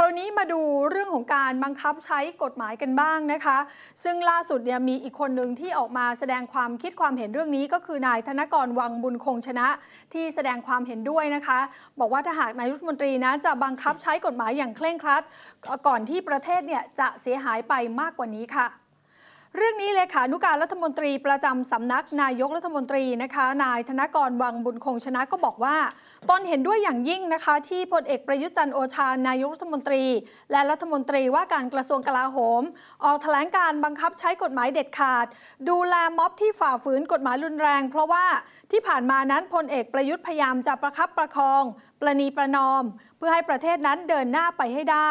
คราวนี้มาดูเรื่องของการบังคับใช้กฎหมายกันบ้างนะคะ ซึ่งล่าสุดเนี่ยมีอีกคนหนึ่งที่ออกมาแสดงความคิดความเห็นเรื่องนี้ ก็คือนายธนกรวังบุญคงชนะ ที่แสดงความเห็นด้วยนะคะ บอกว่าถ้าหากนายรัฐมนตรีนะจะบังคับใช้กฎหมายอย่างเคร่งครัดก่อนที่ประเทศเนี่ยจะเสียหายไปมากกว่านี้ค่ะเรื่องนี้เลขานุการรัฐมนตรีประจำสำนักนายกรัฐมนตรีนะคะ นายธนกรวังบุญคงชนะก็บอกว่าตนเห็นด้วยอย่างยิ่งนะคะ ที่พลเอกประยุทธ์จันโอชานายกรัฐมนตรี และรัฐมนตรีว่าการกระทรวงกลาโหม ออกแถลงการบังคับใช้กฎหมายเด็ดขาด ดูแลม็อบที่ฝ่าฝืนกฎหมายรุนแรงเพราะว่าที่ผ่านมานั้นพลเอกประยุทธ์พยายามจะประคับประคองประนีประนอมเพื่อให้ประเทศนั้นเดินหน้าไปให้ได้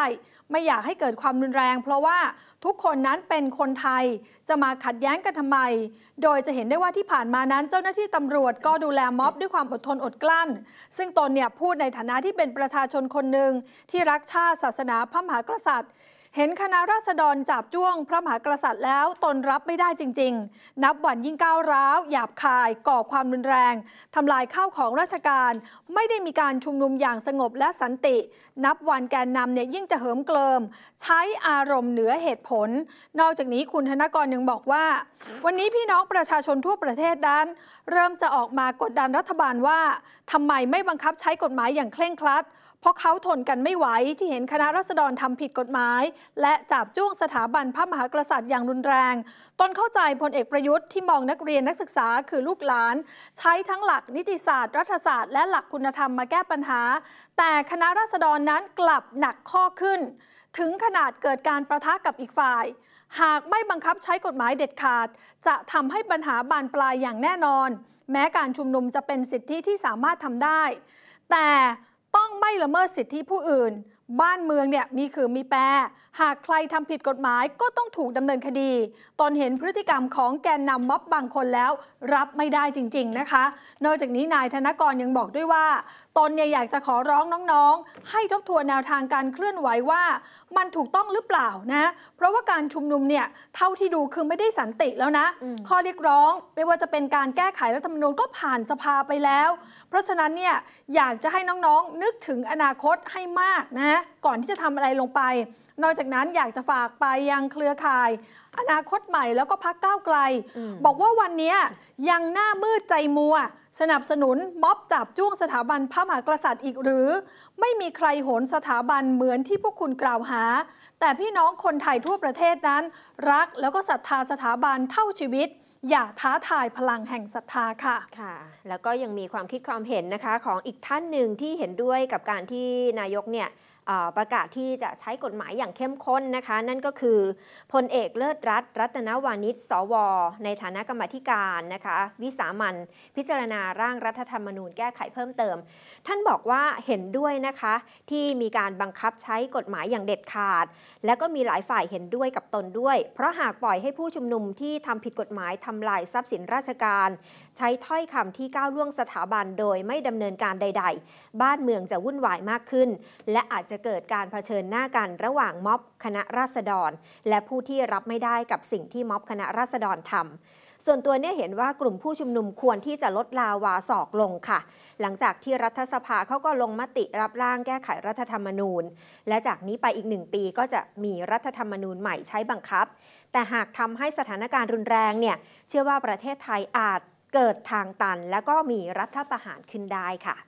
ไม่อยากให้เกิดความรุนแรงเพราะว่าทุกคนนั้นเป็นคนไทย จะมาขัดแย้งกันทำไม โดยจะเห็นได้ว่าที่ผ่านมานั้นเจ้าหน้าที่ตำรวจก็ดูแลม็อบด้วยความอดทนอดกลั้น ซึ่งตนเนี่ยพูดในฐานะที่เป็นประชาชนคนหนึ่งที่รักชาติศาสนาพระมหากษัตริย์เห็นคณะราษฎรจับจ้วงพระมหากษัตริย์แล้วตนรับไม่ได้จริงๆ นับวันยิ่งก้าวร้าว หยาบคายก่อความรุนแรงทำลายข้าวของราชการ ไม่ได้มีการชุมนุมอย่างสงบและสันติ นับวันแกนนำเนี่ยยิ่งจะเหิมเกลิม ใช้อารมณ์เหนือเหตุผล นอกจากนี้คุณธนกรยังบอกว่า วันนี้พี่น้องประชาชนทั่วประเทศนั้นเริ่มจะออกมากดดันรัฐบาลว่าทำไมไม่บังคับใช้กฎหมายอย่างเคร่งครัดเพราะเขาทนกันไม่ไหวที่เห็นคณะรัษฎรทำผิดกฎหมาย และจับจ้วงสถาบันพระมหากษัตริย์อย่างรุนแรงตนเข้าใจพลเอกประยุทธ์ที่มองนักเรียนนักศึกษา คือลูกหลาน ใช้ทั้งหลักนิติศาสตร์รัฐศาสตร์และหลักคุณธรรมมาแก้ปัญหา แต่คณะรัษฎรนั้นกลับหนักข้อขึ้น ถึงขนาดเกิดการประทะกับอีกฝ่าย หากไม่บังคับใช้กฎหมายเด็ดขาด จะทำให้ปัญหาบานปลายอย่างแน่นอน แม้การชุมนุมจะเป็นสิทธิที่สามารถทำได้ แต่ไม่ละเมิดสิทธิผู้อื่นบ้านเมืองเนี่ยมีขื่อมีแปรหากใครทำผิดกฎหมายก็ต้องถูกดำเนินคดี ตอนเห็นพฤติกรรมของแกนนำม็อบบางคนแล้ว รับไม่ได้จริงๆนะคะ นอกจากนี้นายธนกรยังบอกด้วยว่าตนเนี่ยอยากจะขอร้องน้องๆ ให้ทบทวนแนวทางการเคลื่อนไหวว่า มันถูกต้องหรือเปล่านะ เพราะว่าการชุมนุมเนี่ยเท่าที่ดูคือไม่ได้สันติแล้วนะ ข้อเรียกร้อง ไม่ว่าจะเป็นการแก้ไขรัฐธรรมนูญก็ผ่านสภาไปแล้ว เพราะฉะนั้นเนี่ยอยากจะให้น้องๆ นึกถึงอนาคตให้มากนะก่อนที่จะทำอะไรลงไป นอกจากนั้นอยากจะฝากไปยังเครือข่าย อนาคตใหม่แล้วก็พักก้าวไกล บอกว่าวันนี้ยังหน้ามืดใจมัว สนับสนุนม็อบจับจ้วงสถาบันพระมหากษัตริย์อีกหรือ ไม่มีใครโหนสถาบันเหมือนที่พวกคุณกล่าวหา แต่พี่น้องคนไทยทั่วประเทศนั้น รักแล้วก็ศรัทธาสถาบันเท่าชีวิต อย่าท้าทายพลังแห่งศรัทธาค่ะค่ะ แล้วก็ยังมีความคิดความเห็นนะคะของอีกท่านหนึ่งที่เห็นด้วยกับการที่นายกเนี่ยประกาศที่จะใช้กฎหมายอย่างเข้มข้นนะคะ นั่นก็คือ พลเอกเลิศรัตรัตนวานิชสว ในฐานะกรรมธิการนะคะวิสามันพิจารณาร่างรัฐธรรมนูญแก้ไขเพิ่มเติม ท่านบอกว่าเห็นด้วยนะคะที่มีการบังคับใช้กฎหมายอย่างเด็ดขาด และก็มีหลายฝ่ายเห็นด้วยกับตนด้วย เพราะหากปล่อยให้ผู้ชุมนุมที่ทำผิดกฎหมายทำลายทรัพย์สินราชการ ใช้ถ้อยคำที่ก้าวล่วงสถาบันโดยไม่ดำเนินการใด ๆ บ้านเมืองจะวุ่นวายมากขึ้น และอาจจะะเกิดการเผชิญหน้ากันระหว่างม็อบคณะราษฎร และผู้ที่รับไม่ได้กับสิ่งที่ม็อบคณะราษฎรทำ ส่วนตัวเนี่ยเห็นว่ากลุ่มผู้ชุมนุมควรที่จะลดลาวาสอกลงค่ะ หลังจากที่รัฐสภาเขาก็ลงมติรับร่างแก้ไขรัฐธรรมนูญ และจากนี้ไปอีกหนึ่งปีก็จะมีรัฐธรรมนูญใหม่ใช้บังคับ แต่หากทำให้สถานการณ์รุนแรงเนี่ย เชื่อว่าประเทศไทยอาจเกิดทางตัน และก็มีรัฐประหารขึ้นได้ค่ะ